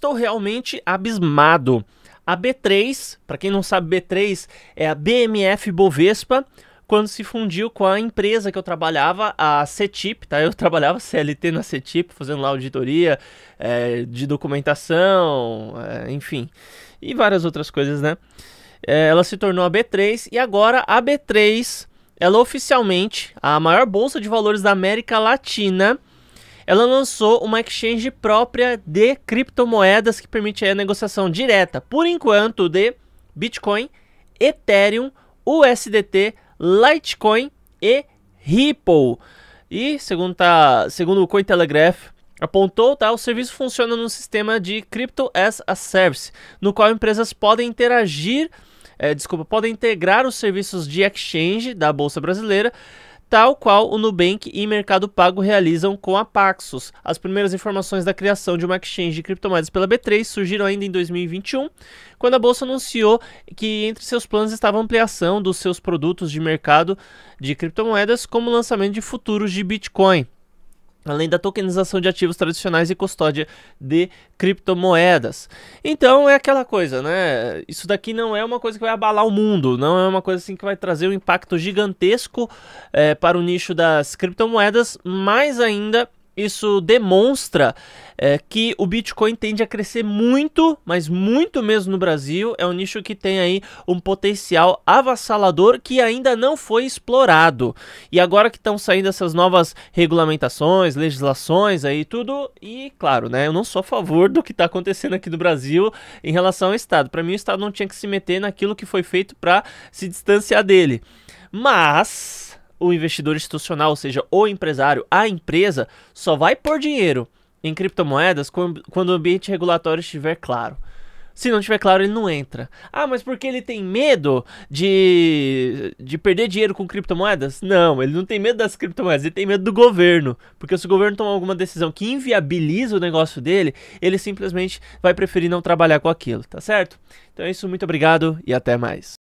Estou realmente abismado. A B3, para quem não sabe, B3 é a BMF Bovespa, quando se fundiu com a empresa que eu trabalhava, a CETIP, tá? Eu trabalhava CLT na CETIP, fazendo lá auditoria é, de documentação, é, enfim, e várias outras coisas, né? É, ela se tornou a B3 e agora a B3, ela oficialmente, a maior bolsa de valores da América Latina, ela lançou uma exchange própria de criptomoedas que permite a negociação direta, por enquanto, de Bitcoin, Ethereum, USDT, Litecoin e Ripple. E, segundo, tá, segundo o Cointelegraph, apontou, tá, o serviço funciona num sistema de Crypto as a Service, no qual empresas podem interagir, é, desculpa, podem integrar os serviços de exchange da Bolsa Brasileira tal qual o Nubank e Mercado Pago realizam com a Paxos. As primeiras informações da criação de uma exchange de criptomoedas pela B3 surgiram ainda em 2021, quando a bolsa anunciou que entre seus planos estava a ampliação dos seus produtos de mercado de criptomoedas, como o lançamento de futuros de Bitcoin além da tokenização de ativos tradicionais e custódia de criptomoedas. Então é aquela coisa, né? Isso daqui não é uma coisa que vai abalar o mundo, não é uma coisa assim que vai trazer um impacto gigantesco é, para o nicho das criptomoedas, mais ainda isso demonstra é, que o Bitcoin tende a crescer muito, mas muito mesmo no Brasil. É um nicho que tem aí um potencial avassalador que ainda não foi explorado. E agora que estão saindo essas novas regulamentações, legislações aí tudo, e claro, né, eu não sou a favor do que está acontecendo aqui no Brasil em relação ao Estado. Para mim, o Estado não tinha que se meter naquilo que foi feito para se distanciar dele. Mas o investidor institucional, ou seja, o empresário, a empresa, só vai pôr dinheiro em criptomoedas quando o ambiente regulatório estiver claro. Se não estiver claro, ele não entra. Ah, mas porque ele tem medo de, de perder dinheiro com criptomoedas? Não, ele não tem medo das criptomoedas, ele tem medo do governo. Porque se o governo tomar alguma decisão que inviabiliza o negócio dele, ele simplesmente vai preferir não trabalhar com aquilo, tá certo? Então é isso, muito obrigado e até mais.